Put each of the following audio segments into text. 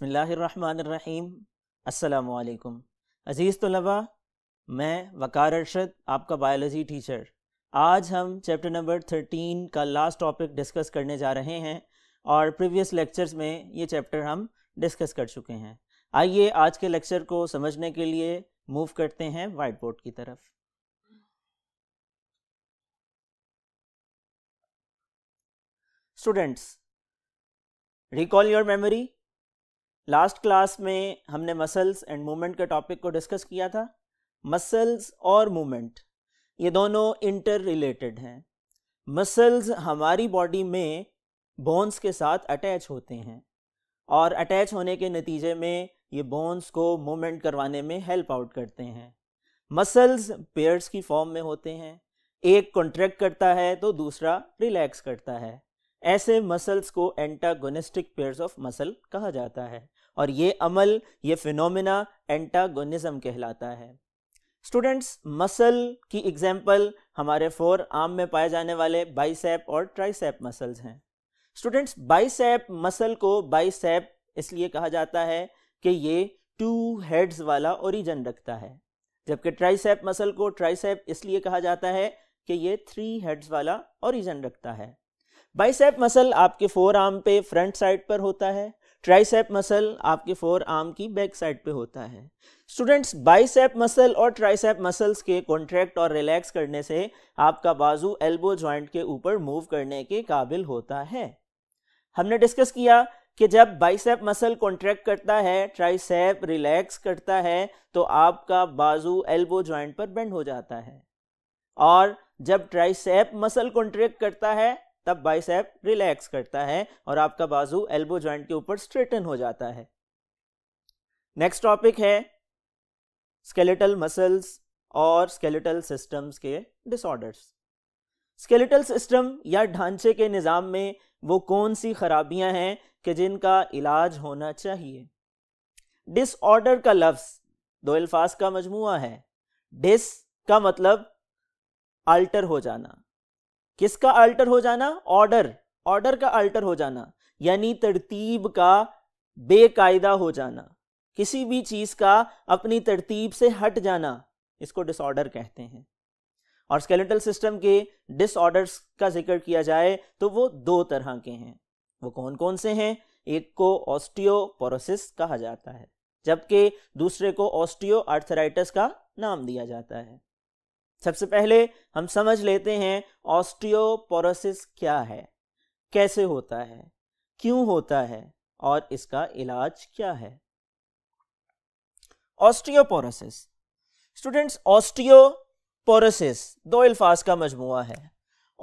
बसमीम् अल्लाम अज़ीज़ तलबा मैं वकार अरशद आपका बायोलॉजी टीचर आज हम चैप्टर नंबर थर्टीन का लास्ट टॉपिक डिस्कस करने जा रहे हैं और प्रीवियस लेक्चर्स में ये चैप्टर हम डिस्कस कर चुके हैं आइए आज के लेक्चर को समझने के लिए मूव करते हैं वाइट बोर्ड की तरफ students recall your memory last class में हमने मसल्स एंड मूवमेंट के टॉपिक को डिस्कस किया था मसल्स और मूवमेंट ये दोनों इंटर रिलेटेड हैं मसल्स हमारी बॉडी में बोन्स के साथ अटैच होते हैं और अटैच होने के नतीजे में ये बोन्स को मूवमेंट करवाने में हेल्प आउट करते हैं मसल्स पेयर्स की फॉर्म में होते हैं एक कॉन्ट्रैक्ट करता है तो दूसरा रिलैक्स करता है ऐसे मसल्स को एंटागोनिस्टिक पेयर्स ऑफ मसल कहा जाता है और ये अमल ये फिनोमिना एंटागोनिज्म कहलाता है स्टूडेंट्स मसल की एग्जाम्पल हमारे फोर आर्म में पाए जाने वाले बाइसेप और ट्राइसेप मसल्स हैं स्टूडेंट्स बाइसेप मसल को बाइसेप इसलिए कहा जाता है कि ये टू हेड्स वाला ओरिजन रखता है जबकि ट्राइसेप मसल को ट्राइसेप इसलिए कहा जाता है कि ये थ्री हेड्स वाला ओरिजन रखता है बाइसेप मसल आपके फोर आर्म पे फ्रंट साइड पर होता है ट्राइसेप मसल आपके फोर आर्म की बैक साइड पे होता है स्टूडेंट्स बाइसेप मसल और ट्राइसेप मसल्स के कॉन्ट्रैक्ट और रिलैक्स करने से आपका बाजू एल्बो जॉइंट के ऊपर मूव करने के काबिल होता है हमने डिस्कस किया कि जब बाइसेप मसल कॉन्ट्रैक्ट करता है ट्राइसेप रिलैक्स करता है तो आपका बाजू एल्बो ज्वाइंट पर बेंड हो जाता है और जब ट्राइसेप मसल कॉन्ट्रैक्ट करता है तब बाइसेप रिलैक्स करता है और आपका बाजू एल्बो ज्वाइंट के ऊपर स्ट्रेटन हो जाता है नेक्स्ट टॉपिक है स्केलेटल मसल्स और स्केलेटल सिस्टम्स के डिसऑर्डर्स स्केलेटल सिस्टम या ढांचे के निज़ाम में वो कौन सी खराबियां हैं कि जिनका इलाज होना चाहिए डिसऑर्डर का लफ्स दो अल्फाज का मजमु है डिस का मतलब अल्टर हो जाना किसका अल्टर हो जाना ऑर्डर ऑर्डर का अल्टर हो जाना यानी तरतीब का बेकायदा हो जाना किसी भी चीज का अपनी तरतीब से हट जाना इसको डिसऑर्डर कहते हैं और स्केलेटल सिस्टम के डिसऑर्डर्स का जिक्र किया जाए तो वो दो तरह के हैं वो कौन कौन से हैं एक को ऑस्टियोपोरोसिस कहा जाता है जबकि दूसरे को ऑस्टियो आर्थराइटिस का नाम दिया जाता है सबसे पहले हम समझ लेते हैं ऑस्टियोपोरोसिस क्या है कैसे होता है क्यों होता है और इसका इलाज क्या है ऑस्टियोपोरोसिस स्टूडेंट्स ऑस्टियोपोरोसिस दो अल्फाज का मजमु है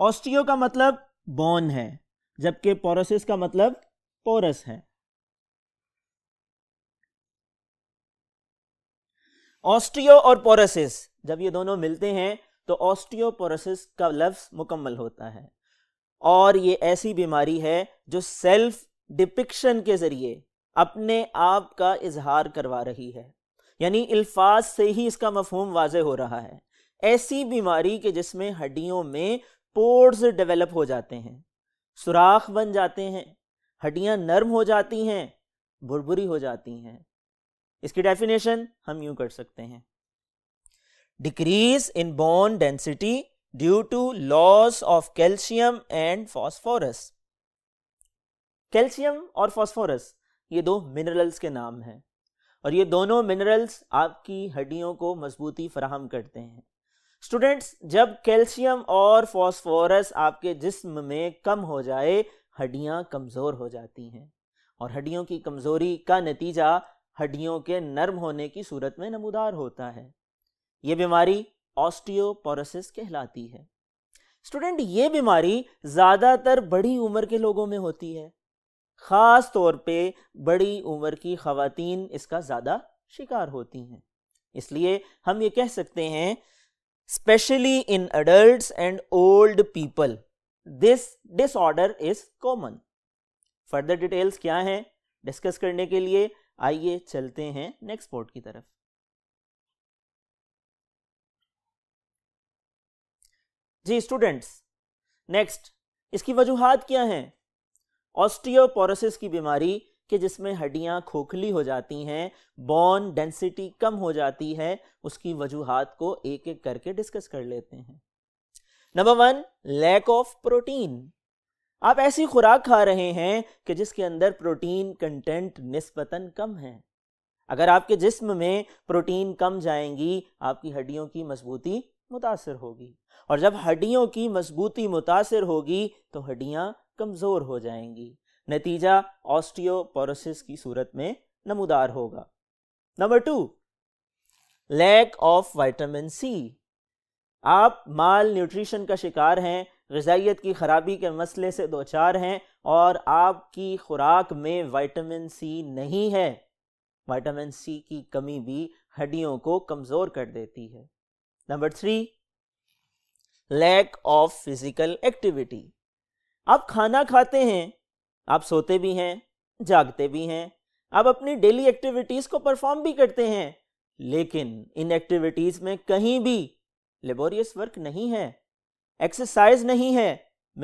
ऑस्टियो का मतलब बोन है जबकि पोरोसिस का मतलब पोरस है ऑस्टियो और पोरोसिस जब ये दोनों मिलते हैं तो ऑस्टियोपोरोसिस का लफ्ज मुकम्मल होता है और ये ऐसी बीमारी है जो सेल्फ डिपिक्शन के जरिए अपने आप का इजहार करवा रही है यानी अल्फाज से ही इसका मफहम वाज हो रहा है ऐसी बीमारी के जिसमें हड्डियों में पोर्स डेवलप हो जाते हैं सुराख बन जाते हैं हड्डियां नर्म हो जाती हैं भुरभुरी हो जाती हैं इसकी डेफिनेशन हम यूं कर सकते हैं decrease in bone density due to loss of calcium and phosphorus. Calcium और फॉस्फोरस ये दो मिनरल्स के नाम हैं और ये दोनों मिनरल्स आपकी हड्डियों को मजबूती फराहम करते हैं स्टूडेंट्स जब कैल्शियम और फॉस्फोरस आपके जिस्म में कम हो जाए हड्डियां कमज़ोर हो जाती हैं और हड्डियों की कमज़ोरी का नतीजा हड्डियों के नर्म होने की सूरत में नमूदार होता है ये बीमारी ऑस्टियोपोरोसिस कहलाती है स्टूडेंट ये बीमारी ज़्यादातर बड़ी उम्र के लोगों में होती है ख़ास तौर पे बड़ी उम्र की खातन इसका ज़्यादा शिकार होती हैं इसलिए हम ये कह सकते हैं specially in adult and old people this disorder is common further details क्या हैं डिस्कस करने के लिए आइए चलते हैं नेक्स्ट पोर्ट की तरफ जी स्टूडेंट्स नेक्स्ट इसकी वजूहत क्या हैं ऑस्टियोपोरोसिस की बीमारी के जिसमें हड्डियां खोखली हो जाती हैं बोन डेंसिटी कम हो जाती है उसकी वजूहत को एक एक करके डिस्कस कर लेते हैं number one lack of protein आप ऐसी खुराक खा रहे हैं कि जिसके अंदर प्रोटीन कंटेंट निस्बतन कम है अगर आपके जिस्म में प्रोटीन कम जाएंगी आपकी हड्डियों की मजबूती मुतासर होगी और जब हड्डियों की मजबूती मुतासर होगी तो हड्डियाँ कमज़ोर हो जाएंगी नतीजा ऑस्टियोपोरोसिस की सूरत में नमूदार होगा number two lack of vitamin C आप माल न्यूट्रिशन का शिकार हैं गजाइत की खराबी के मसले से दो चार हैं और आपकी खुराक में विटामिन सी नहीं है विटामिन सी की कमी भी हड्डियों को कमज़ोर कर देती है number three lack of physical activity आप खाना खाते हैं आप सोते भी हैं जागते भी हैं आप अपनी डेली एक्टिविटीज़ को परफॉर्म भी करते हैं लेकिन इन एक्टिविटीज़ में कहीं भी लेबोरियस वर्क नहीं है एक्सरसाइज नहीं है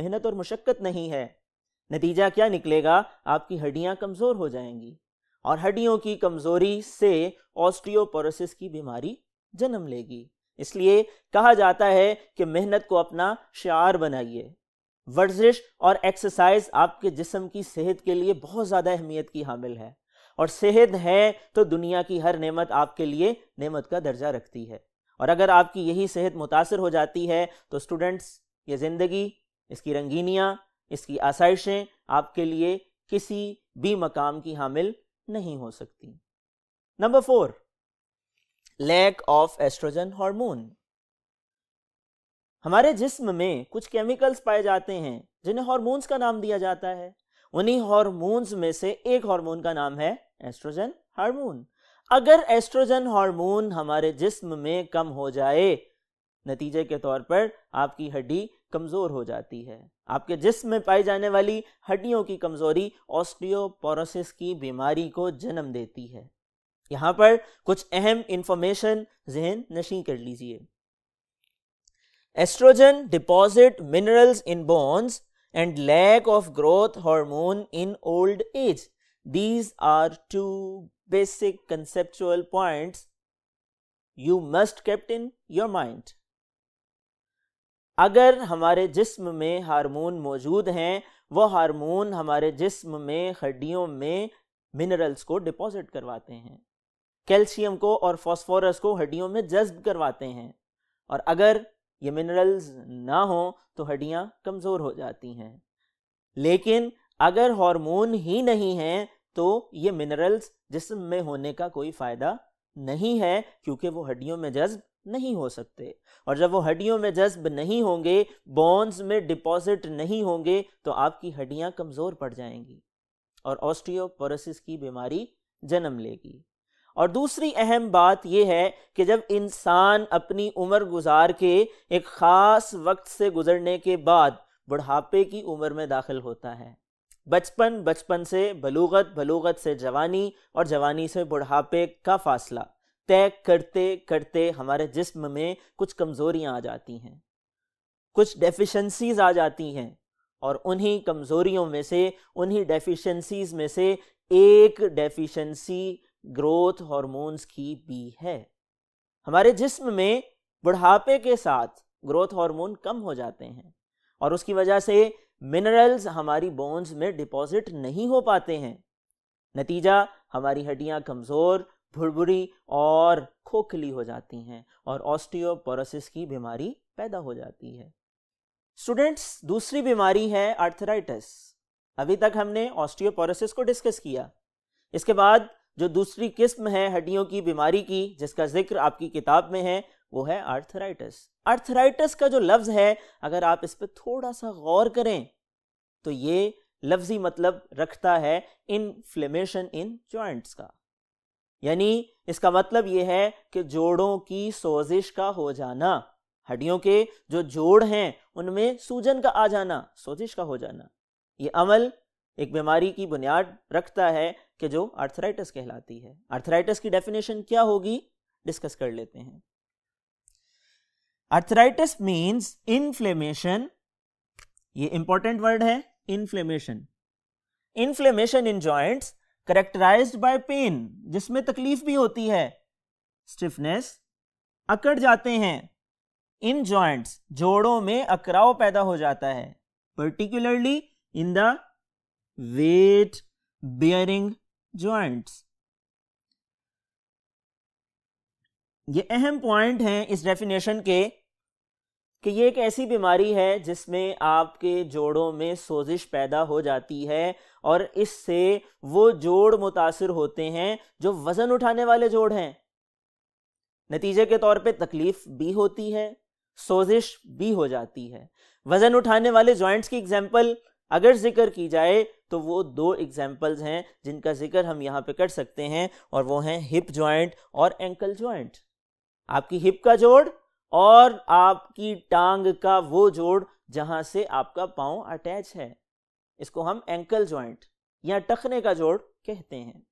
मेहनत और मुशक्क़त नहीं है नतीजा क्या निकलेगा आपकी हड्डियां कमज़ोर हो जाएंगी और हड्डियों की कमज़ोरी से ऑस्टियोपोरोसिस की बीमारी जन्म लेगी इसलिए कहा जाता है कि मेहनत को अपना शार बनाइए वर्जिश और एक्सरसाइज आपके जिसम की सेहत के लिए बहुत ज़्यादा अहमियत की हामिल है और सेहत है तो दुनिया की हर नेमत आपके लिए नेमत का दर्जा रखती है और अगर आपकी यही सेहत मुतासर हो जाती है तो स्टूडेंट्स ये ज़िंदगी इसकी रंगीनियाँ इसकी आसाइशें आपके लिए किसी भी मकाम की हामिल नहीं हो सकती number four lack of estrogen hormone हमारे जिस्म में कुछ केमिकल्स पाए जाते हैं जिन्हें हार्मोन्स का नाम दिया जाता है उन्हीं हार्मोन्स में से एक हार्मोन का नाम है एस्ट्रोजन हार्मोन अगर एस्ट्रोजन हार्मोन हमारे जिस्म में कम हो जाए नतीजे के तौर पर आपकी हड्डी कमज़ोर हो जाती है आपके जिस्म में पाई जाने वाली हड्डियों की कमज़ोरी ऑस्टियोपोरोसिस की बीमारी को जन्म देती है यहाँ पर कुछ अहम इंफॉर्मेशन जहन नशी कर लीजिए estrogen deposit minerals in bones and lack of growth hormone in old age these are two basic conceptual points you must kept in your mind अगर हमारे जिस्म में हार्मोन मौजूद हैं वो हार्मोन हमारे जिस्म में हड्डियों में मिनरल्स को डिपॉजिट करवाते हैं कैल्शियम को और फॉस्फोरस को हड्डियों में जज्ब करवाते हैं और अगर ये मिनरल्स ना हो तो हड्डियाँ कमज़ोर हो जाती हैं लेकिन अगर हार्मोन ही नहीं है तो ये मिनरल्स जिसम में होने का कोई फ़ायदा नहीं है क्योंकि वो हड्डियों में जज्ब नहीं हो सकते और जब वो हड्डियों में जज्ब नहीं होंगे बोन्स में डिपॉजिट नहीं होंगे तो आपकी हड्डियां कमज़ोर पड़ जाएंगी और ऑस्टियोपोरोसिस की बीमारी जन्म लेगी और दूसरी अहम बात यह है कि जब इंसान अपनी उम्र गुजार के एक ख़ास वक्त से गुजरने के बाद बुढ़ापे की उम्र में दाखिल होता है बचपन बचपन से बलूगत बलूगत से जवानी और जवानी से बुढ़ापे का फासला तय करते करते हमारे जिस्म में कुछ कमज़ोरियाँ आ जाती हैं कुछ डेफिशंसीज आ जाती हैं और उन्हीं कमज़ोरियों में से उन्हीं डेफिशंसीज में से एक डेफिशंसी ग्रोथ हॉर्मोन्स की भी है हमारे जिस्म में बुढ़ापे के साथ ग्रोथ हार्मोन कम हो जाते हैं और उसकी वजह से मिनरल्स हमारी बोन्स में डिपॉजिट नहीं हो पाते हैं नतीजा हमारी हड्डियां कमज़ोर भुड़भुड़ी और खोखली हो जाती हैं और ऑस्टियोपोरोसिस की बीमारी पैदा हो जाती है स्टूडेंट्स दूसरी बीमारी है आर्थराइटिस अभी तक हमने ऑस्टियोपोरोसिस को डिस्कस किया इसके बाद जो दूसरी किस्म है हड्डियों की बीमारी की जिसका जिक्र आपकी किताब में है वो है आर्थराइटिस आर्थराइटिस का जो लफ्ज़ है अगर आप इस पर थोड़ा सा गौर करें तो ये लफ्ज़ी मतलब रखता है इनफ्लेमेशन इन जॉइंट्स का यानी इसका मतलब ये है कि जोड़ों की सोजिश का हो जाना हड्डियों के जो जोड़ हैं उनमें सूजन का आ जाना सोजिश का हो जाना ये अमल एक बीमारी की बुनियाद रखता है कि जो आर्थराइटिस कहलाती है आर्थराइटिस की डेफिनेशन क्या होगी डिस्कस कर लेते हैं आर्थराइटिस मीन्स इन्फ्लेमेशन ये इंपॉर्टेंट वर्ड है inflammation inflammation in joints characterised by pain जिसमें तकलीफ भी होती है स्टिफनेस अकड़ जाते हैं इन जॉइंट्स जोड़ों में अकड़ाव पैदा हो जाता है particularly in the weight bearing joints ये अहम पॉइंट हैं इस डेफिनेशन के कि ये एक ऐसी बीमारी है जिसमें आपके जोड़ों में सोजिश पैदा हो जाती है और इससे वो जोड़ मुतासर होते हैं जो वज़न उठाने वाले जोड़ हैं नतीजे के तौर पे तकलीफ भी होती है सोजिश भी हो जाती है वज़न उठाने वाले जॉइंट्स की एग्जाम्पल अगर जिक्र की जाए तो वो दो एग्जाम्पल्स हैं जिनका जिक्र हम यहाँ पे कर सकते हैं और वो हैं हिप जॉइंट और एंकल जॉइंट आपकी हिप का जोड़ और आपकी टांग का वो जोड़ जहां से आपका पाँव अटैच है इसको हम एंकल जॉइंट या टखने का जोड़ कहते हैं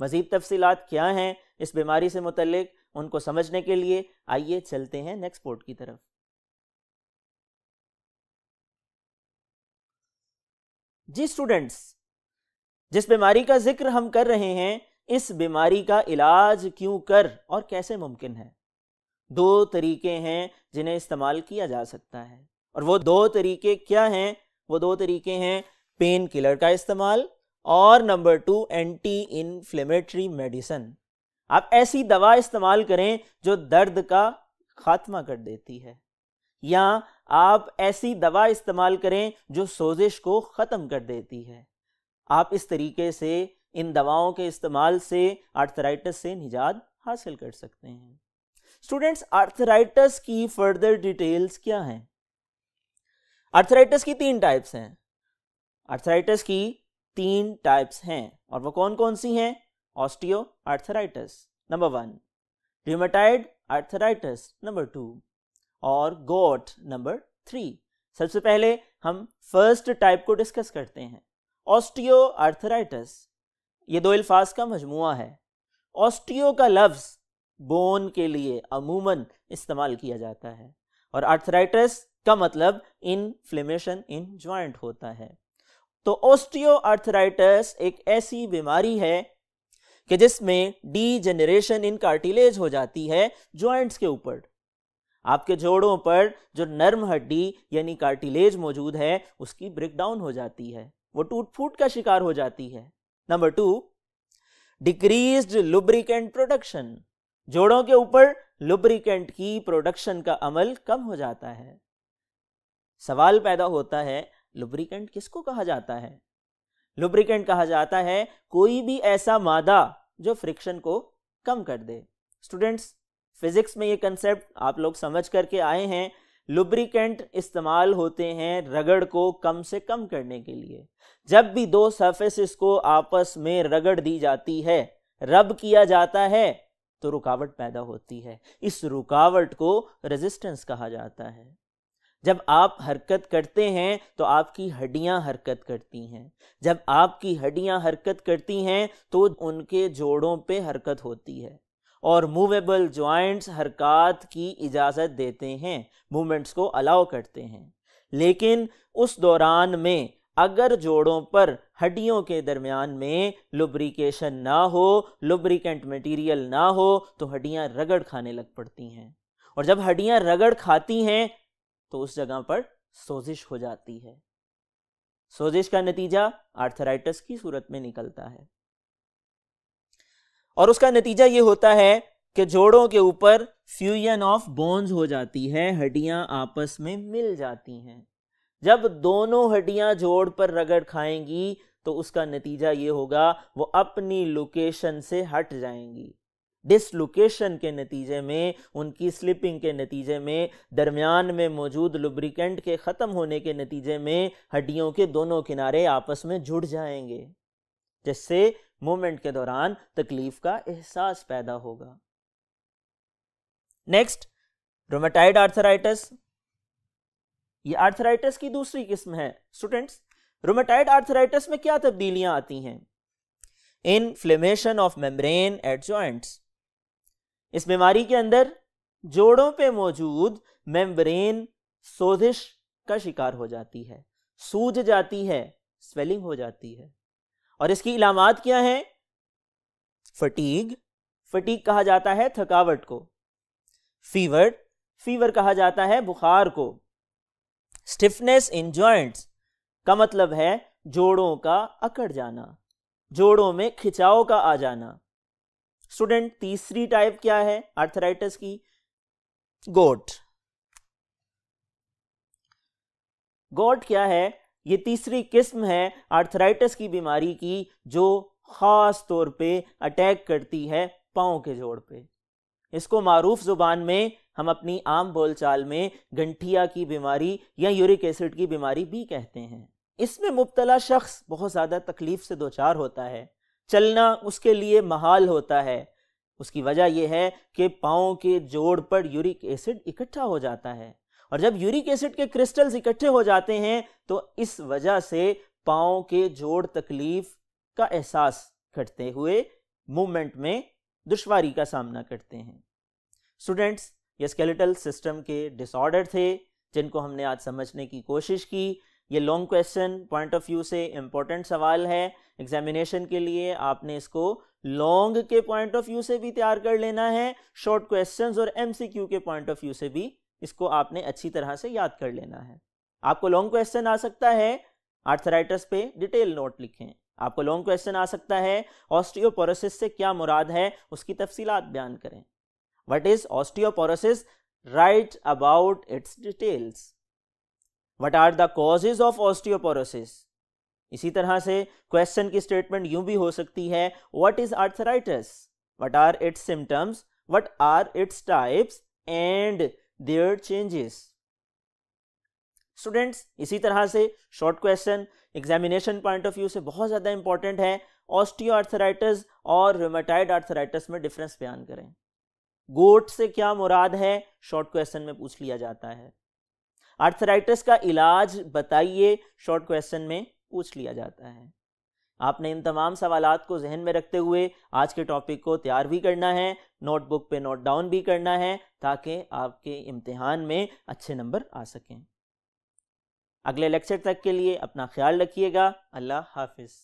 मजीद तफसीत क्या हैं इस बीमारी से मुतलिक उनको समझने के लिए आइए चलते हैं नेक्स्ट पोर्ट की तरफ जी स्टूडेंट्स जिस बीमारी का जिक्र हम कर रहे हैं इस बीमारी का इलाज क्यों कर और कैसे मुमकिन है दो तरीके हैं जिन्हें इस्तेमाल किया जा सकता है और वो दो तरीके क्या हैं वो दो तरीके हैं पेन किलर का इस्तेमाल और number two anti inflammatory medicine आप ऐसी दवा इस्तेमाल करें जो दर्द का खात्मा कर देती है या आप ऐसी दवा इस्तेमाल करें जो सोजिश को ख़त्म कर देती है आप इस तरीके से इन दवाओं के इस्तेमाल से आर्थराइटस से निजात हासिल कर सकते हैं स्टूडेंट्स आर्थराइटस की फर्दर डिटेल्स क्या हैं आर्थराइटस की तीन टाइप्स हैं आर्थराइटस की तीन टाइप्स हैं और वो कौन कौन सी हैं osteoarthritis number one rheumatoid arthritis number two और गोट नंबर थ्री सबसे पहले हम फर्स्ट टाइप को डिस्कस करते हैं ऑस्टियो आर्थराइटस ये दो अल्फाज का मजमु है ऑस्टियो का लफ्ज़ बोन के लिए अमूमन इस्तेमाल किया जाता है और आर्थराइटस का मतलब इनफ्लेमेशन इन ज्वाइंट होता है तो ऑस्टियो आर्थराइटस एक ऐसी बीमारी है कि जिसमें डी जनरेशन इन कार्टिलेज हो जाती है ज्वाइंट्स के ऊपर आपके जोड़ों पर जो नर्म हड्डी यानी कार्टिलेज मौजूद है उसकी ब्रेकडाउन हो जाती है वो टूट फूट का शिकार हो जाती है number two decrease lubricant production जोड़ों के ऊपर लुब्रिकेंट की प्रोडक्शन का अमल कम हो जाता है सवाल पैदा होता है लुब्रिकेंट किसको कहा जाता है लुब्रिकेंट कहा जाता है कोई भी ऐसा मादा जो फ्रिक्शन को कम कर दे स्टूडेंट्स फिजिक्स में ये कंसेप्ट आप लोग समझ करके आए हैं लुब्रिकेंट इस्तेमाल होते हैं रगड़ को कम से कम करने के लिए जब भी दो सरफेसिस को आपस में रगड़ दी जाती है रब किया जाता है तो रुकावट पैदा होती है इस रुकावट को रेजिस्टेंस कहा जाता है जब आप हरकत करते हैं तो आपकी हड्डियां हरकत करती हैं जब आपकी हड्डियां हरकत करती हैं तो उनके जोड़ों पे हरकत होती है और मूवेबल जॉइंट्स हरकत की इजाज़त देते हैं मूवमेंट्स को अलाउ करते हैं लेकिन उस दौरान में अगर जोड़ों पर हड्डियों के दरमियान में लुब्रिकेशन ना हो लुब्रिकेंट मटेरियल ना हो तो हड्डियां रगड़ खाने लग पड़ती हैं और जब हड्डियां रगड़ खाती हैं तो उस जगह पर सोजिश हो जाती है सोजिश का नतीजा आर्थराइटिस की सूरत में निकलता है और उसका नतीजा ये होता है कि जोड़ों के ऊपर फ्यूजन ऑफ बोन्स हो जाती है हड्डियां आपस में मिल जाती हैं जब दोनों हड्डियां जोड़ पर रगड़ खाएंगी तो उसका नतीजा ये होगा वो अपनी लोकेशन से हट जाएंगी डिसलोकेशन के नतीजे में उनकी स्लिपिंग के नतीजे में दरमियान में मौजूद लुब्रिकेंट के ख़त्म होने के नतीजे में हड्डियों के दोनों किनारे आपस में जुड़ जाएंगे जिससे मूवमेंट के दौरान तकलीफ का एहसास पैदा होगा नेक्स्ट रोमेटाइड आर्थराइटिस ये आर्थराइटिस की दूसरी किस्म है स्टूडेंट्स रोमेटाइड आर्थराइटिस में क्या तब्दीलियां आती हैं inflammation of membrane at joints इस बीमारी के अंदर जोड़ों पे मौजूद मेम्ब्रेन सोजिश का शिकार हो जाती है सूज जाती है स्वेलिंग हो जाती है और इसकी इलामत क्या हैं फटीग फटीक कहा जाता है थकावट को फीवर फीवर कहा जाता है बुखार को स्टिफनेस इन जॉइंट्स का मतलब है जोड़ों का अकड़ जाना जोड़ों में खिंचाव का आ जाना स्टूडेंट तीसरी टाइप क्या है आर्थराइटिस की गोट गोट क्या है ये तीसरी किस्म है आर्थराइटिस की बीमारी की जो ख़ास तौर पे अटैक करती है पाँव के जोड़ पे इसको मरूफ ज़ुबान में हम अपनी आम बोलचाल में गंठिया की बीमारी या यूरिक एसिड की बीमारी भी कहते हैं इसमें मुबतला शख्स बहुत ज़्यादा तकलीफ़ से दो चार होता है चलना उसके लिए महाल होता है उसकी वजह यह है कि पाँव के जोड़ पर यूरिक एसिड इकट्ठा हो जाता है और जब यूरिक एसिड के क्रिस्टल्स इकट्ठे हो जाते हैं तो इस वजह से पाओ के जोड़ तकलीफ का एहसास करते हुए मूवमेंट में दुश्वारी का सामना करते हैं स्टूडेंट्स ये स्केलेटल सिस्टम के डिसऑर्डर थे जिनको हमने आज समझने की कोशिश की ये long question point of view से इम्पोर्टेंट सवाल है एग्जामिनेशन के लिए आपने इसको लॉन्ग के पॉइंट ऑफ व्यू से भी तैयार कर लेना है शॉर्ट क्वेश्चंस और एमसीक्यू के पॉइंट ऑफ व्यू से भी इसको आपने अच्छी तरह से याद कर लेना है आपको लॉन्ग क्वेश्चन आ सकता है आर्थराइटिस पे डिटेल नोट लिखें आपको लॉन्ग क्वेश्चन आ सकता है ऑस्टियोपोरोसिस से क्या मुराद है उसकी तफसीलात बयान करें what is osteoporosis right about its details what are the causes of osteoporosis इसी तरह से क्वेश्चन की स्टेटमेंट यूं भी हो सकती है what is arthritis what are its symptoms what are its types and their changes students इसी तरह से short question examination point of view से बहुत ज़्यादा इंपॉर्टेंट है ऑस्टियोआर्थराइटिस और रोमेटाइड आर्थराइटिस में डिफरेंस बयान करें गोट से क्या मुराद है शॉर्ट क्वेश्चन में पूछ लिया जाता है आर्थराइटिस का इलाज बताइए शॉर्ट क्वेश्चन में पूछ लिया जाता है आपने इन तमाम सवाल को जहन में रखते हुए आज के टॉपिक को तैयार भी करना है नोटबुक पे नोट डाउन भी करना है ताकि आपके इम्तिहान में अच्छे नंबर आ सकें अगले लेक्चर तक के लिए अपना ख्याल रखिएगा अल्लाह हाफिज़